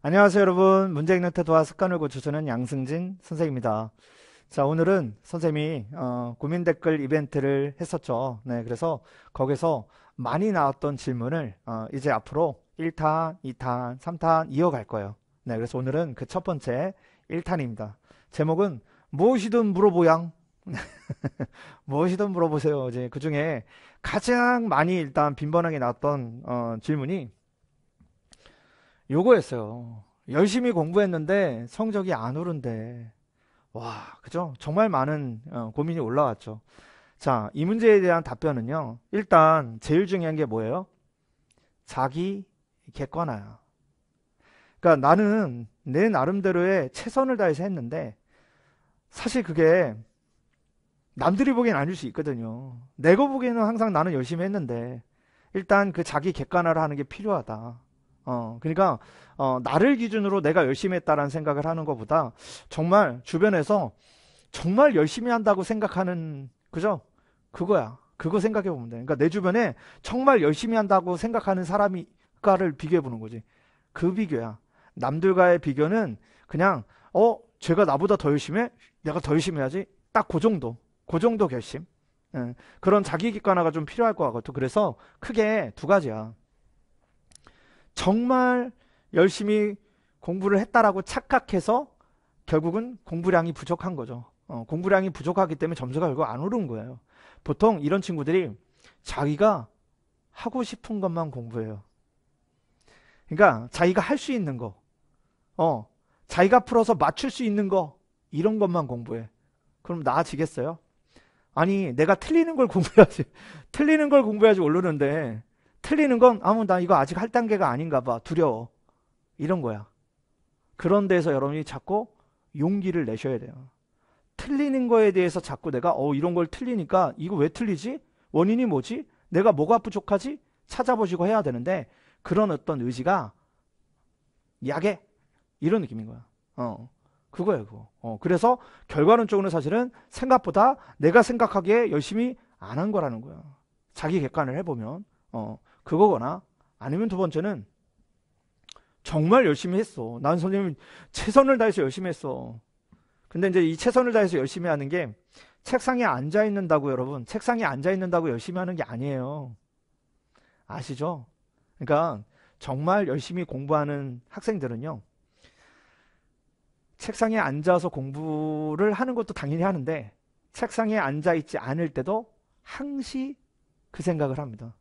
안녕하세요 여러분 문제 읽는 태도와 습관을 고쳐주는 양승진 선생입니다 자 오늘은 선생님이 어, 고민 댓글 이벤트를 했었죠 네 그래서 거기서 많이 나왔던 질문을 어, 이제 앞으로 1탄 2탄 3탄 이어갈 거예요 네 그래서 오늘은 그 첫 번째 1탄입니다 제목은 무엇이든 물어보양 무엇이든 물어보세요 이제 그 중에 가장 많이 일단 빈번하게 나왔던 어, 질문이 요거였어요. 열심히 공부했는데 성적이 안 오른데. 와, 그죠? 정말 많은 어, 고민이 올라왔죠. 자, 이 문제에 대한 답변은요. 일단 제일 중요한 게 뭐예요? 자기 객관화야. 그러니까 나는 내 나름대로의 최선을 다해서 했는데 사실 그게 남들이 보기엔 아닐 수 있거든요. 내가 보기에는 항상 나는 열심히 했는데 일단 그 자기 객관화를 하는 게 필요하다. 어, 그러니까 어, 나를 기준으로 내가 열심히 했다라는 생각을 하는 것보다 정말 주변에서 정말 열심히 한다고 생각하는 그죠? 그거야. 그거 생각해 보면 돼. 그러니까 내 주변에 정말 열심히 한다고 생각하는 사람이가를 비교해 보는 거지. 그 비교야. 남들과의 비교는 그냥 어, 제가 나보다 더열심 해? 내가 더 열심히 해야지. 딱 그 정도. 그 정도 결심. 예, 그런 자기 객관화가 좀 필요할 것 같고 그래서 크게 두 가지야. 정말 열심히 공부를 했다라고 착각해서 결국은 공부량이 부족한 거죠. 어, 공부량이 부족하기 때문에 점수가 결국 안 오른 거예요. 보통 이런 친구들이 자기가 하고 싶은 것만 공부해요. 그러니까 자기가 할 수 있는 거, 어, 자기가 풀어서 맞출 수 있는 거, 이런 것만 공부해. 그럼 나아지겠어요? 아니, 내가 틀리는 걸 공부해야지. 틀리는 걸 공부해야지 오르는데, 틀리는 건 아무 나 이거 아직 할 단계가 아닌가 봐 두려워 이런 거야. 그런 데서 여러분이 자꾸 용기를 내셔야 돼요. 틀리는 거에 대해서 자꾸 내가 어 이런 걸 틀리니까 이거 왜 틀리지? 원인이 뭐지? 내가 뭐가 부족하지? 찾아보시고 해야 되는데 그런 어떤 의지가 약해 이런 느낌인 거야. 어. 그거예요, 그거. 어, 그래서 결과론적으로 사실은 생각보다 내가 생각하기에 열심히 안 한 거라는 거야. 자기 객관을 해보면. 어, 그거거나 아니면 두 번째는 정말 열심히 했어. 난 선생님 최선을 다해서 열심히 했어. 근데 이제 이 최선을 다해서 열심히 하는 게 책상에 앉아 있는다고 여러분, 책상에 앉아 있는다고 열심히 하는 게 아니에요. 아시죠? 그러니까 정말 열심히 공부하는 학생들은요. 책상에 앉아서 공부를 하는 것도 당연히 하는데 책상에 앉아 있지 않을 때도 항시 그 생각을 합니다.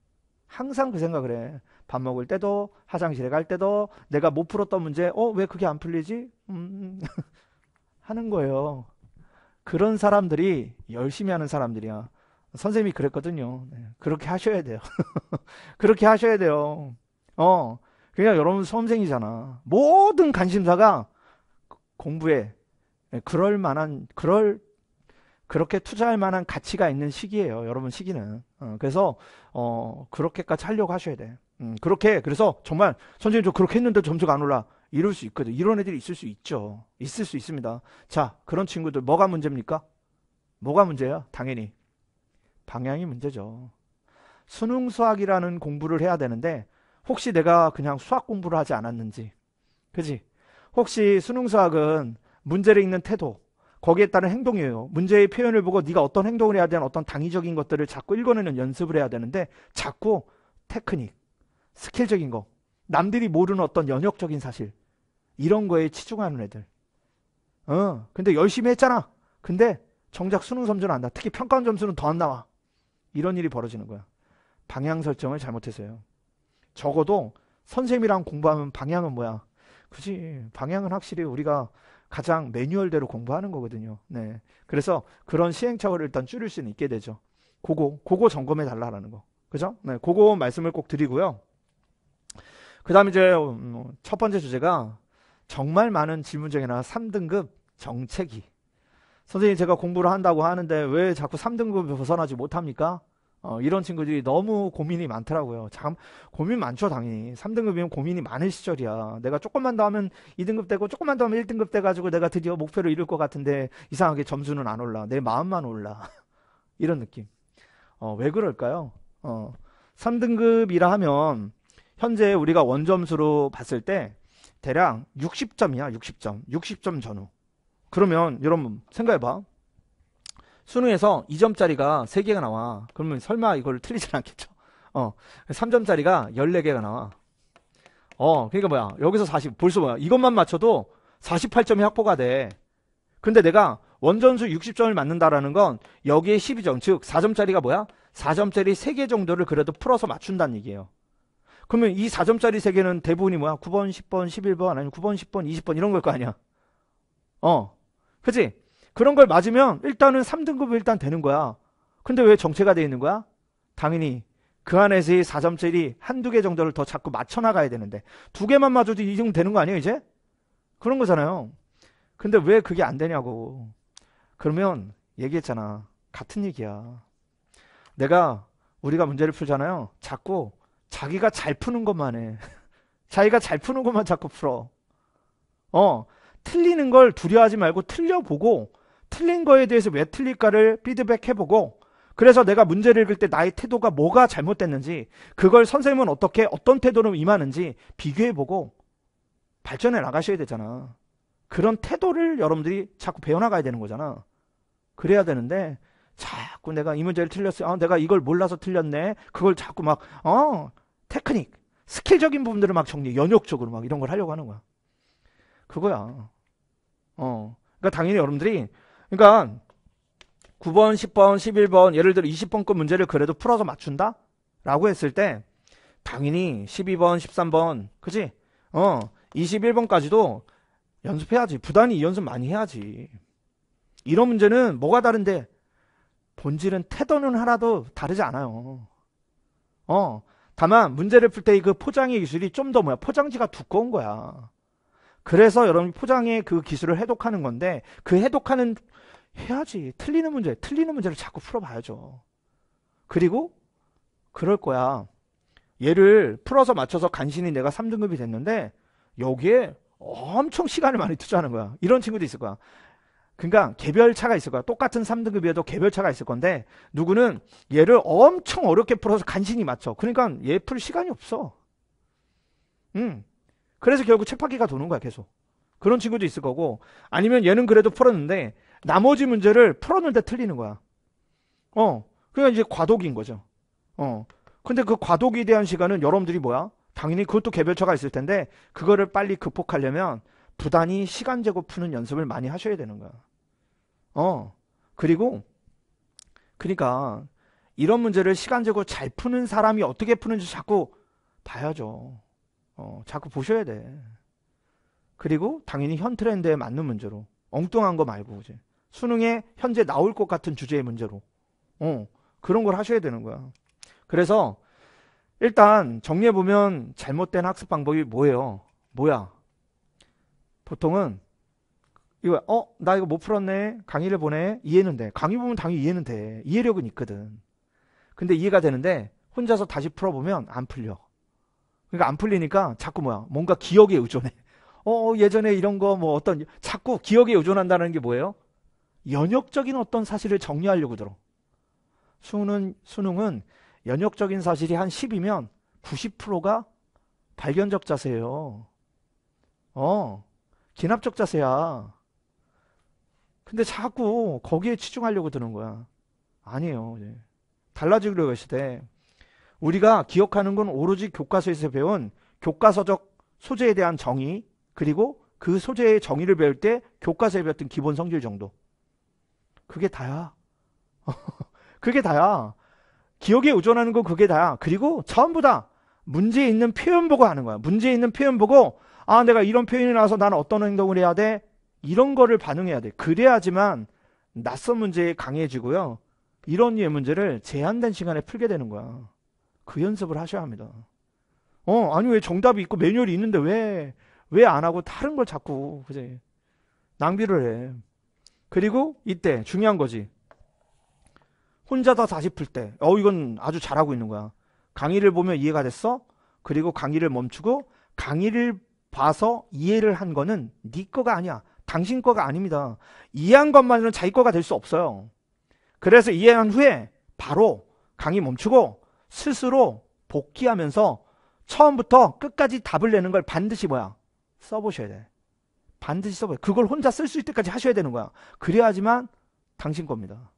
항상 그 생각을 해. 밥 먹을 때도 화장실에 갈 때도 내가 못 풀었던 문제 어 왜 그게 안 풀리지? 음, 음. 하는 거예요. 그런 사람들이 열심히 하는 사람들이야. 선생님이 그랬거든요. 네, 그렇게 하셔야 돼요. 그렇게 하셔야 돼요. 어, 그냥 여러분 수험생이잖아. 모든 관심사가 공부에 네, 그럴 만한 그럴 그렇게 투자할 만한 가치가 있는 시기예요. 여러분 시기는. 어, 그래서 어, 그렇게까지 하려고 하셔야 돼. 음, 그렇게 그래서 정말 선생님 저 그렇게 했는데 점수가 안 올라. 이럴 수 있거든. 이런 애들이 있을 수 있죠. 있을 수 있습니다. 자, 그런 친구들 뭐가 문제입니까? 뭐가 문제야? 당연히 방향이 문제죠. 수능 수학이라는 공부를 해야 되는데 혹시 내가 그냥 수학 공부를 하지 않았는지. 그지? 혹시 수능 수학은 문제를 읽는 태도, 거기에 따른 행동이에요. 문제의 표현을 보고 네가 어떤 행동을 해야 되는 어떤 당위적인 것들을 자꾸 읽어내는 연습을 해야 되는데 자꾸 테크닉, 스킬적인 거, 남들이 모르는 어떤 연역적인 사실 이런 거에 치중하는 애들. 어, 근데 열심히 했잖아. 근데 정작 수능 점수는 안 나. 특히 평가원 점수는 더 안 나와. 이런 일이 벌어지는 거야. 방향 설정을 잘못해서요. 적어도 선생님이랑 공부하면 방향은 뭐야? 그지 방향은 확실히 우리가 가장 매뉴얼대로 공부하는 거거든요. 네. 그래서 그런 시행착오를 일단 줄일 수는 있게 되죠. 그거, 그거 점검해 달라라는 거. 그죠? 네. 그거 말씀을 꼭 드리고요. 그 다음 에 이제 어, 어, 첫 번째 주제가 정말 많은 질문 중에 하나 3등급 정책이. 선생님 제가 공부를 한다고 하는데 왜 자꾸 3등급 벗어나지 못합니까? 어, 이런 친구들이 너무 고민이 많더라고요. 참 고민 많죠, 당연히. 3등급이면 고민이 많은 시절이야. 내가 조금만 더 하면 2등급 되고 조금만 더 하면 1등급 돼 가지고 내가 드디어 목표를 이룰 것 같은데 이상하게 점수는 안 올라. 내 마음만 올라. 이런 느낌. 어, 왜 그럴까요? 어, 3등급이라 하면 현재 우리가 원점수로 봤을 때 대략 60점이야, 60점. 60점 전후. 그러면 여러분 생각해 봐. 수능에서 2점짜리가 3개가 나와. 그러면 설마 이걸 틀리진 않겠죠. 어, 3점짜리가 14개가 나와. 어, 그러니까 뭐야. 여기서 40, 벌써 뭐야. 이것만 맞춰도 48점이 확보가 돼. 근데 내가 원전수 60점을 맞는다라는 건 여기에 12점, 즉 4점짜리가 뭐야? 4점짜리 3개 정도를 그래도 풀어서 맞춘다는 얘기예요. 그러면 이 4점짜리 3개는 대부분이 뭐야? 9번, 10번, 11번, 아니면 9번, 10번, 20번 이런 걸 거 아니야. 어. 그치? 그런 걸 맞으면 일단은 3등급은 일단 되는 거야. 근데 왜 정체가 돼 있는 거야? 당연히 그 안에서의 4점7리 한두 개 정도를 더 자꾸 맞춰 나가야 되는데 두 개만 맞아도 이정 도 되는 거 아니에요, 이제? 그런 거잖아요. 근데 왜 그게 안 되냐고. 그러면 얘기했잖아. 같은 얘기야. 내가 우리가 문제를 풀잖아요. 자꾸 자기가 잘 푸는 것만 해. 자기가 잘 푸는 것만 자꾸 풀어. 어, 틀리는 걸 두려워하지 말고 틀려보고 틀린 거에 대해서 왜 틀릴까를 피드백해보고 그래서 내가 문제를 읽을 때 나의 태도가 뭐가 잘못됐는지 그걸 선생님은 어떻게 어떤 태도로 임하는지 비교해보고 발전해 나가셔야 되잖아. 그런 태도를 여러분들이 자꾸 배워나가야 되는 거잖아. 그래야 되는데 자꾸 내가 이 문제를 틀렸어 아, 내가 이걸 몰라서 틀렸네. 그걸 자꾸 막 어, 테크닉, 스킬적인 부분들을 막 정리, 연역적으로 막 이런 걸 하려고 하는 거야. 그거야. 어. 그러니까 당연히 여러분들이 그러니까 9번, 10번, 11번 예를 들어 20번급 문제를 그래도 풀어서 맞춘다? 라고 했을 때 당연히 12번, 13번 그지? 어 21번까지도 연습해야지 부단히 연습 많이 해야지 이런 문제는 뭐가 다른데 본질은 태도는 하나도 다르지 않아요 어 다만 문제를 풀때그 포장의 기술이 좀 더 뭐야 포장지가 두꺼운 거야 그래서 여러분 포장의 그 기술을 해독하는 건데 그 해독하는 해야지. 틀리는 문제, 틀리는 문제를 자꾸 풀어봐야죠. 그리고 그럴 거야. 얘를 풀어서 맞춰서 간신히 내가 3등급이 됐는데 여기에 엄청 시간을 많이 투자하는 거야. 이런 친구도 있을 거야. 그러니까 개별 차가 있을 거야. 똑같은 3등급이어도 개별 차가 있을 건데 누구는 얘를 엄청 어렵게 풀어서 간신히 맞춰. 그러니까 얘 풀 시간이 없어. 응. 음. 그래서 결국 책바퀴가 도는 거야, 계속. 그런 친구도 있을 거고 아니면 얘는 그래도 풀었는데 나머지 문제를 풀었는데 틀리는 거야. 어. 그러니까 이제 과도기인 거죠. 어. 근데 그 과도기에 대한 시간은 여러분들이 뭐야? 당연히 그것도 개별차가 있을 텐데 그거를 빨리 극복하려면 부단히 시간 제고 푸는 연습을 많이 하셔야 되는 거야. 어. 그리고 그러니까 이런 문제를 시간 제고 잘 푸는 사람이 어떻게 푸는지 자꾸 봐야죠. 어, 자꾸 보셔야 돼. 그리고 당연히 현 트렌드에 맞는 문제로 엉뚱한 거 말고 이제 수능에 현재 나올 것 같은 주제의 문제로. 어, 그런 걸 하셔야 되는 거야. 그래서 일단 정리해보면 잘못된 학습 방법이 뭐예요? 뭐야? 보통은 이거 어? 나 이거 못 풀었네. 강의를 보내. 이해는 돼. 강의 보면 당연히 이해는 돼. 이해력은 있거든. 근데 이해가 되는데 혼자서 다시 풀어보면 안 풀려. 그러니까 안 풀리니까 자꾸 뭐야? 뭔가 기억에 의존해. 어, 어 예전에 이런 거 뭐 어떤 자꾸 기억에 의존한다는 게 뭐예요? 연역적인 어떤 사실을 정리하려고 들어. 수능, 은 수능은 연역적인 사실이 한 10이면 90%가 발견적 자세예요. 어, 진압적 자세야. 근데 자꾸 거기에 치중하려고 드는 거야. 아니에요. 달라지려고 했을 때 우리가 기억하는 건 오로지 교과서에서 배운 교과서적 소재에 대한 정의 그리고 그 소재의 정의를 배울 때 교과서에 배웠던 기본 성질 정도. 그게 다야. 그게 다야. 기억에 의존하는 건 그게 다야. 그리고 전부 다 문제 있는 표현 보고 하는 거야. 문제 있는 표현 보고 아 내가 이런 표현이 나와서 나는 어떤 행동을 해야 돼? 이런 거를 반응해야 돼. 그래야지만 낯선 문제에 강해지고요. 이런 예 문제를 제한된 시간에 풀게 되는 거야. 그 연습을 하셔야 합니다. 어, 아니 왜 정답이 있고 매뉴얼이 있는데 왜 왜 안 하고 다른 걸 자꾸 그지 낭비를 해. 그리고 이때 중요한 거지. 혼자 다 다시 풀 때. 어, 이건 아주 잘하고 있는 거야. 강의를 보면 이해가 됐어? 그리고 강의를 멈추고 강의를 봐서 이해를 한 거는 네 거가 아니야. 당신 거가 아닙니다. 이해한 것만으로는 자기 거가 될 수 없어요. 그래서 이해한 후에 바로 강의 멈추고 스스로 복귀하면서 처음부터 끝까지 답을 내는 걸 반드시 뭐야? 써보셔야 돼. 반드시 써봐요. 그걸 혼자 쓸 수 있을 때까지 하셔야 되는 거야. 그래야지만 당신 겁니다.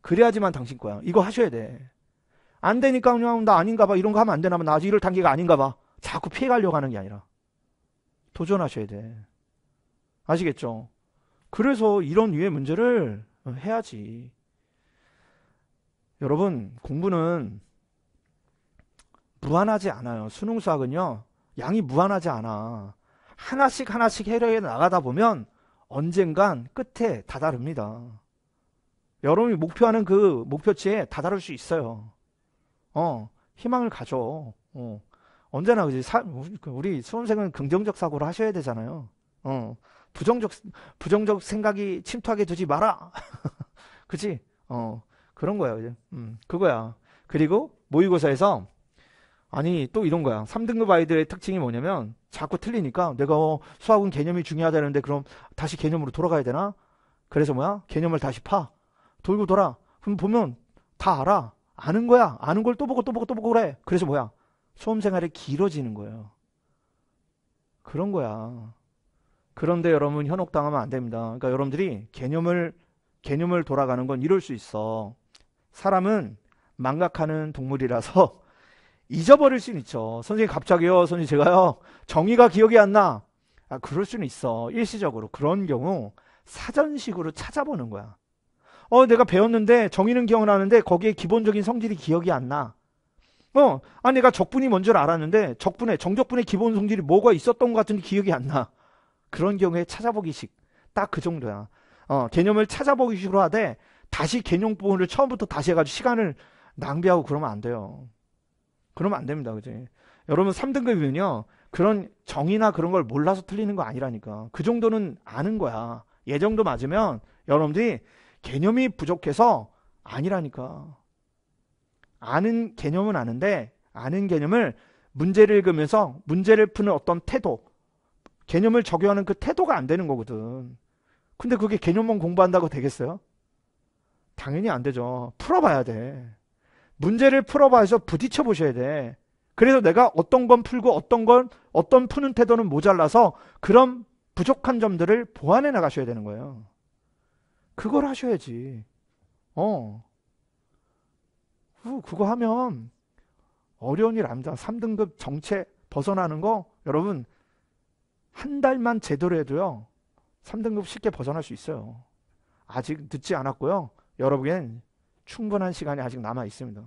그래야지만 당신 거야. 이거 하셔야 돼. 안 되니까 그냥 나 아닌가 봐. 이런 거 하면 안 되나 봐. 나 아직 이럴 단계가 아닌가 봐. 자꾸 피해가려고 하는 게 아니라 도전하셔야 돼. 아시겠죠? 그래서 이런 유의 문제를 어, 해야지. 여러분, 공부는 무한하지 않아요. 수능 수학은요. 양이 무한하지 않아. 하나씩 하나씩 해결해 나가다 보면 언젠간 끝에 다다릅니다. 여러분이 목표하는 그 목표치에 다다를 수 있어요. 어, 희망을 가져. 어, 언제나 그지 그 우리 수험생은 긍정적 사고를 하셔야 되잖아요. 어, 부정적 부정적 생각이 침투하게 되지 마라. 그지? 어, 그런 거예요. 음, 그거야. 그리고 모의고사에서 아니 또 이런 거야. 3등급 아이들의 특징이 뭐냐면 자꾸 틀리니까 내가 어, 수학은 개념이 중요하다는데 그럼 다시 개념으로 돌아가야 되나? 그래서 뭐야? 개념을 다시 파. 돌고 돌아. 그럼 보면 다 알아. 아는 거야. 아는 걸 또 보고 또 보고 또 보고 그래. 그래서 뭐야? 수험 생활이 길어지는 거예요. 그런 거야. 그런데 여러분 현혹당하면 안 됩니다. 그러니까 여러분들이 개념을 개념을 돌아가는 건 이럴 수 있어. 사람은 망각하는 동물이라서 잊어버릴 수는 있죠. 선생님 갑자기요. 선생님 제가요. 정의가 기억이 안 나. 아, 그럴 수는 있어. 일시적으로. 그런 경우 사전식으로 찾아보는 거야. 어, 내가 배웠는데 정의는 기억나는데 거기에 기본적인 성질이 기억이 안 나. 어, 아, 내가 적분이 뭔 줄 알았는데 적분의 정적분의 기본 성질이 뭐가 있었던 것 같은데 기억이 안 나. 그런 경우에 찾아보기식. 딱 그 정도야. 어, 개념을 찾아보기식으로 하되 다시 개념 부분을 처음부터 다시 해가지고 시간을 낭비하고 그러면 안 돼요. 그러면 안 됩니다. 그지? 여러분 3등급이면요. 그런 정의나 그런 걸 몰라서 틀리는 거 아니라니까. 그 정도는 아는 거야. 예 정도 맞으면 여러분들이 개념이 부족해서 아니라니까. 아는 개념은 아는데 아는 개념을 문제를 읽으면서 문제를 푸는 어떤 태도, 개념을 적용하는 그 태도가 안 되는 거거든. 근데 그게 개념만 공부한다고 되겠어요? 당연히 안 되죠. 풀어봐야 돼. 문제를 풀어봐서 부딪혀 보셔야 돼. 그래서 내가 어떤 건 풀고 어떤 건 어떤 푸는 태도는 모자라서 그런 부족한 점들을 보완해 나가셔야 되는 거예요. 그걸 하셔야지. 어. 그거 하면 어려운 일 아닙니다. 3등급 정체 벗어나는 거 여러분 한 달만 제대로 해도요. 3등급 쉽게 벗어날 수 있어요. 아직 늦지 않았고요. 여러분엔 충분한 시간이 아직 남아 있습니다.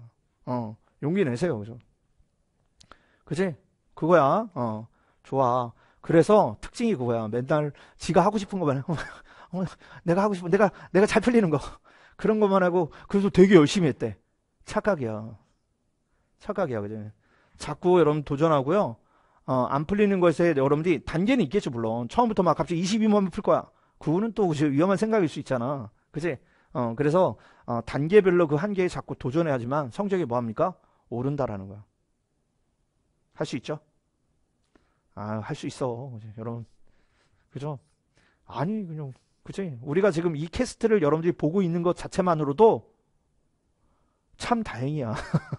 어, 용기 내세요. 그죠? 그지? 그거야. 어, 좋아. 그래서 특징이 그거야. 맨날 지가 하고 싶은 것만 해. 어, 내가 하고 싶은 내가 내가 잘 풀리는 거 그런 것만 하고 그래서 되게 열심히 했대. 착각이야. 착각이야. 그지 자꾸 여러분 도전하고요. 어, 안 풀리는 것에 여러분들이 단계는 있겠죠, 물론. 처음부터 막 갑자기 22만 원풀 거야. 그거는 또 위험한 생각일 수 있잖아. 그지? 어, 그래서 어, 단계별로 그 한계에 자꾸 도전해야지만 성적이 뭐합니까? 오른다라는 거야. 할 수 있죠? 아, 할 수 있어. 여러분. 그죠? 아니, 그냥, 그치? 우리가 지금 이 캐스트를 여러분들이 보고 있는 것 자체만으로도 참 다행이야.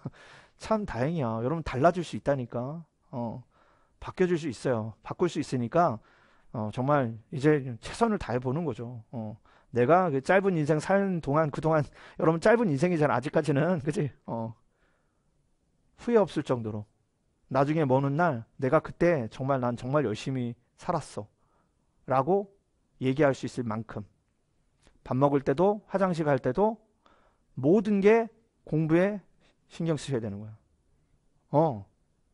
참 다행이야. 여러분 달라질 수 있다니까. 어, 바뀌어질 수 있어요. 바꿀 수 있으니까, 어, 정말 이제 최선을 다해보는 거죠. 어. 내가 그 짧은 인생 사는 동안 그동안 여러분 짧은 인생이잖아 아직까지는 그지 어 후회 없을 정도로 나중에 먼는날 내가 그때 정말 난 정말 열심히 살았어 라고 얘기할 수 있을 만큼 밥 먹을 때도 화장실 갈 때도 모든 게 공부에 신경 쓰셔야 되는 거야 어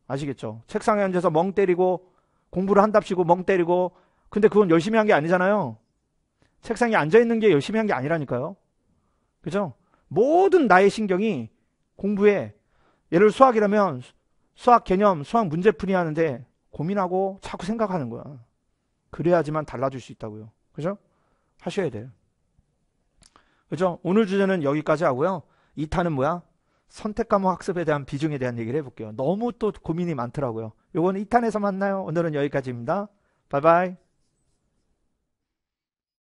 아시겠죠 책상에 앉아서 멍 때리고 공부를 한답시고 멍 때리고 근데 그건 열심히 한 게 아니잖아요 책상에 앉아 있는 게 열심히 한 게 아니라니까요. 그죠? 모든 나의 신경이 공부에 예를 수학이라면 수학 개념, 수학 문제 풀이 하는데 고민하고 자꾸 생각하는 거야. 그래야지만 달라질 수 있다고요. 그죠? 하셔야 돼요. 그죠? 오늘 주제는 여기까지 하고요. 2탄은 뭐야? 선택 과목 학습에 대한 비중에 대한 얘기를 해볼게요. 너무 또 고민이 많더라고요. 요거는 2탄에서 만나요. 오늘은 여기까지입니다. 바이바이.